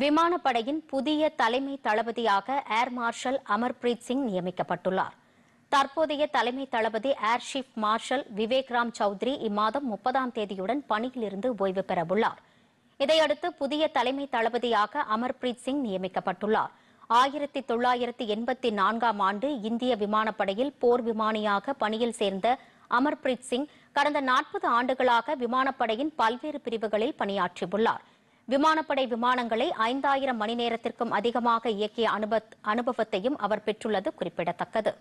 விமானப்படையின் புதிய தலைமை தளபதியாக ஏர் மார்ஷல் அமர்பிரீத் சிங் நியமிக்கப்பட்டுள்ளார் தற்போதைய தலைமை தளபதி air chief marshal Vivek Ram Chaudhari இம்மாதம் முப்பதாம் தேதியுடன் பணியிலிருந்து ஓய்வு பெறவுள்ளார் இதையடுத்து புதிய தலைமை தளபதியாக அமர்பிரீத் சிங் நியமிக்கப்பட்டுள்ளார் ஆயிரத்தி தொள்ளாயிரத்தி எண்பத்தி நான்காம் ஆண்டு இந்திய விமானப்படையில் போர் விமானியாக பணியில் சேர்ந்த அமர்பிரீத் சிங் கடந்த நாற்பது ஆண்டுகளாக விமானப்படையின் பல்வேறு பிரிவுகளில் பணியாற்றியுள்ளார் விமானப்படை விமானங்களை ஐந்தாயிரம் மணி நேரத்திற்கும் அதிகமாக இயக்கிய அனுபவத்தையும் அவர் பெற்றுள்ளது குறிப்பிடத்தக்கது